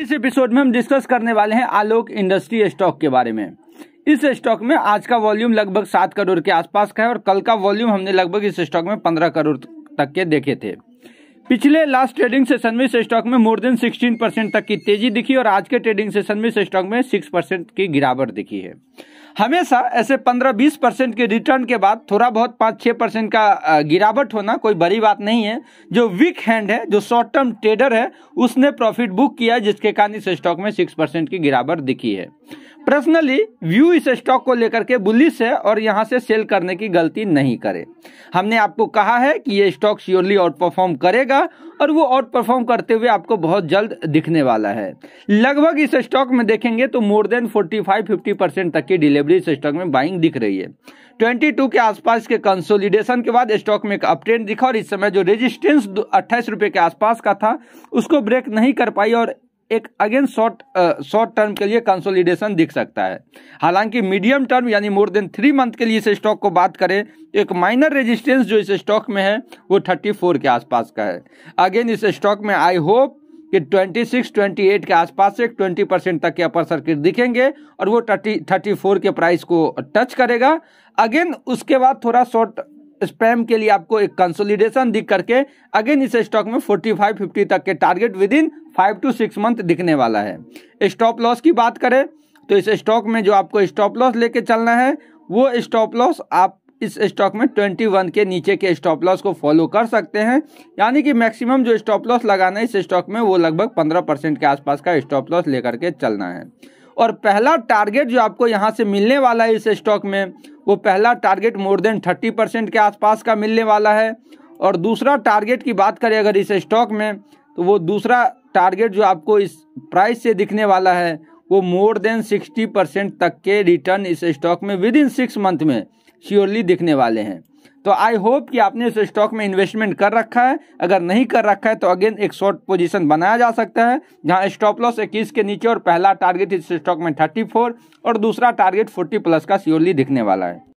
इस एपिसोड में हम डिस्कस करने वाले हैं आलोक इंडस्ट्री स्टॉक के बारे में इस स्टॉक में आज का वॉल्यूम लगभग सात करोड़ के आसपास का है और कल का वॉल्यूम हमने लगभग इस स्टॉक में पंद्रह करोड़ तक के देखे थे पिछले लास्ट ट्रेडिंग सेशन में इस स्टॉक में मोर देन सिक्सटीन परसेंट तक की तेजी दिखी और आज के ट्रेडिंग सेशन में इस स्टॉक में सिक्स परसेंट की गिरावट दिखी है हमेशा ऐसे 15-20 परसेंट के रिटर्न के बाद थोड़ा बहुत 5-6 परसेंट का गिरावट होना कोई बड़ी बात नहीं है जो वीक हैंड है जो शॉर्ट टर्म ट्रेडर है उसने प्रॉफिट बुक किया जिसके कारण इस स्टॉक में 6 परसेंट की गिरावट दिखी है पर्सनली व्यू इस स्टॉक को लेकर के बुलिस है और यहाँ से सेल करने की गलती नहीं करे हमने आपको कहा है कि ये स्टॉक श्योरली आउट परफॉर्म करेगा और वो आउट परफॉर्म करते हुए आपको बहुत जल्द दिखने वाला है लगभग इस स्टॉक में देखेंगे तो मोर देन 45-50 परसेंट तक की डिलीवरी एवरेज स्टॉक में बाइंग दिख रही है 22 के आसपास के कंसोलिडेशन के बाद स्टॉक में एक अपट्रेंड दिखा और इस समय जो रेजिस्टेंस अट्ठाईस रुपये के आसपास का था उसको ब्रेक नहीं कर पाई और एक अगेन शॉर्ट शॉर्ट टर्म के लिए कंसोलिडेशन दिख सकता है हालांकि मीडियम टर्म यानी मोर देन थ्री मंथ के लिए इस स्टॉक को बात करें तो एक माइनर रेजिस्टेंस जो इस स्टॉक में है वो 34 के आसपास का है अगेन इस स्टॉक में आई होप कि 26, 28 के आसपास से 20 परसेंट तक के अपर सर्किट दिखेंगे और वो 30, 34 के प्राइस को टच करेगा अगेन उसके बाद थोड़ा शॉर्ट स्पैम के लिए आपको एक कंसोलिडेशन दिख करके अगेन इस स्टॉक में 45, 50 तक के target within five to six month दिखने वाला है स्टॉप लॉस की बात करें तो इस स्टॉक में जो आपको स्टॉप लॉस लेके चलना है वो स्टॉप लॉस आप इस स्टॉक में 21 के नीचे के स्टॉप लॉस को फॉलो कर सकते हैं यानी कि मैक्सिमम जो स्टॉप लॉस लगाना है इस स्टॉक में वो लगभग 15 परसेंट के आसपास का स्टॉप लॉस लेकर के चलना है और पहला टारगेट जो आपको यहाँ से मिलने वाला है इस स्टॉक में वो पहला टारगेट मोर देन 30 परसेंट के आसपास का मिलने वाला है और दूसरा टारगेट की बात करें अगर इस स्टॉक में तो वो दूसरा टारगेट जो आपको इस प्राइस से दिखने वाला है वो मोर देन सिक्सटी परसेंट तक के रिटर्न इस स्टॉक में विद इन सिक्स मंथ में श्योरली देखने वाले हैं तो आई होप कि आपने उस स्टॉक में इन्वेस्टमेंट कर रखा है अगर नहीं कर रखा है तो अगेन एक शॉर्ट पोजीशन बनाया जा सकता है जहां स्टॉप लॉस इक्कीस के नीचे और पहला टारगेट इस स्टॉक में 34 और दूसरा टारगेट 40 प्लस का श्योरली दिखने वाला है